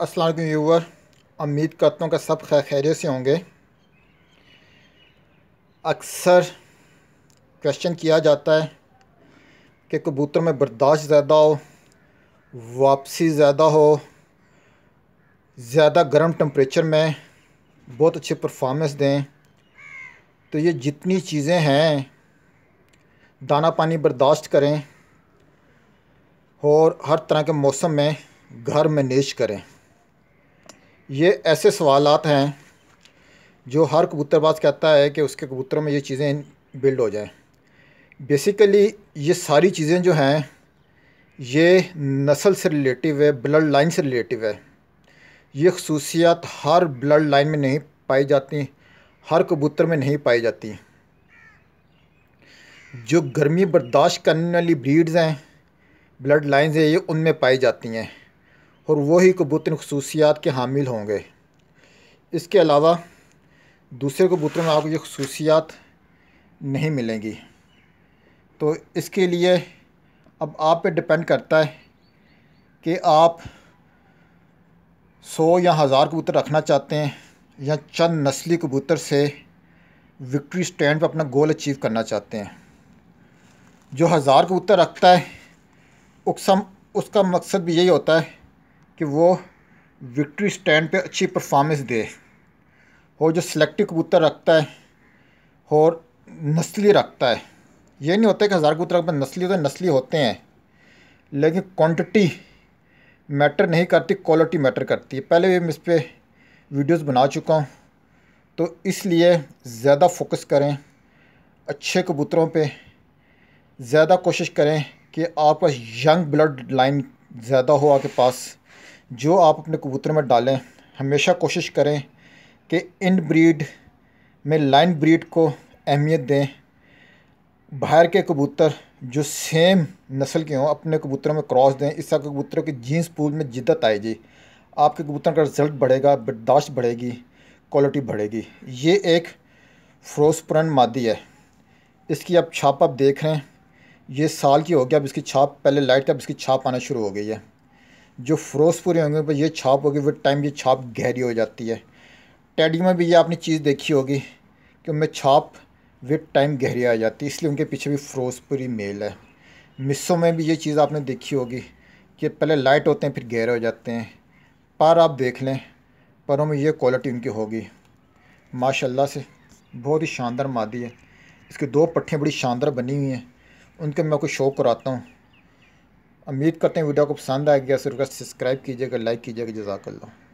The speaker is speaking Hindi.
असलम व्यूवर उम्मीद करता हूँ कि सब खैर खैरियत से होंगे अक्सर क्वेश्चन किया जाता है कि कबूतर में बर्दाश्त ज़्यादा हो वापसी ज़्यादा हो ज़्यादा गर्म टम्परेचर में बहुत अच्छे परफॉर्मेंस दें तो ये जितनी चीज़ें हैं दाना पानी बर्दाश्त करें और हर तरह के मौसम में घर मैनेज करें ये ऐसे सवाल हैं जो हर कबूतरबाज कहता है कि उसके कबूतरों में ये चीज़ें बिल्ड हो जाएं बेसिकली ये सारी चीज़ें जो हैं ये नस्ल से रिलेटिव है ब्लड लाइन से रिलेटिव है ये खसूसियात हर ब्लड लाइन में नहीं पाई जाती हर कबूतर में नहीं पाई जाती जो गर्मी बर्दाश्त करने वाली ब्रीड्स हैं ब्लड लाइन्स हैं ये उनमें पाई जाती हैं और वही कबूतर खसूसियात के हामिल होंगे इसके अलावा दूसरे कबूतरों में आपको ये खसूसियात नहीं मिलेंगी तो इसके लिए अब आप पे डिपेंड करता है कि आप सौ या हज़ार कबूतर रखना चाहते हैं या चंद नस्ली कबूतर से विक्ट्री स्टैंड पर अपना गोल अचीव करना चाहते हैं जो हज़ार कबूतर रखता है उकसम उसका मकसद भी यही होता है कि वो विक्ट्री स्टैंड पे अच्छी परफॉर्मेंस दे और जो सिलेक्टिव कबूतर रखता है और नस्ली रखता है ये नहीं होता कि हज़ार कबूतर में नस्ली हैं नस्ली होते हैं लेकिन क्वांटिटी मैटर नहीं करती क्वालिटी मैटर करती है पहले भी मैं इस पर वीडियोज़ बना चुका हूँ तो इसलिए ज़्यादा फोकस करें अच्छे कबूतरों पे ज़्यादा कोशिश करें कि आपका यंग ब्लड लाइन ज़्यादा हो आपके पास जो आप अपने कबूतर में डालें हमेशा कोशिश करें कि इन ब्रीड में लाइन ब्रीड को अहमियत दें बाहर के कबूतर जो सेम नस्ल के हों अपने कबूतरों में क्रॉस दें तरह कबूतरों की जीन्स पूल में जिद्दत आएगी आपके कबूतर का रिजल्ट बढ़ेगा बर्दाश्त बढ़ेगी क्वालिटी बढ़ेगी ये एक फ्रोसपुरन मादी है इसकी आप छाप आप देख रहे हैं ये साल की होगी अब इसकी छाप पहले लाइट की अब इसकी छाप आना शुरू हो गई है जो फिरोजपुरी होंगे पर ये छाप होगी विद टाइम ये छाप गहरी हो जाती है टैडी में भी ये आपने चीज़ देखी होगी कि उनमें छाप विद टाइम गहरी आ जाती है इसलिए उनके पीछे भी फिरोजपुरी मेल है मिसों में भी ये चीज़ आपने देखी होगी कि पहले लाइट होते हैं फिर गहरे हो जाते हैं पर आप देख लें परों में ये क्वालिटी उनकी होगी माशाल्लाह से बहुत ही शानदार मादी है इसके दो पट्टियाँ बड़ी शानदार बनी हुई हैं उनके मैं आपको शौक कराता हूँ उम्मीद करते हैं वीडियो को पसंद आएगी गया सिर्फ सब्सक्राइब कीजिएगा लाइक कीजिएगा जजाकल्ला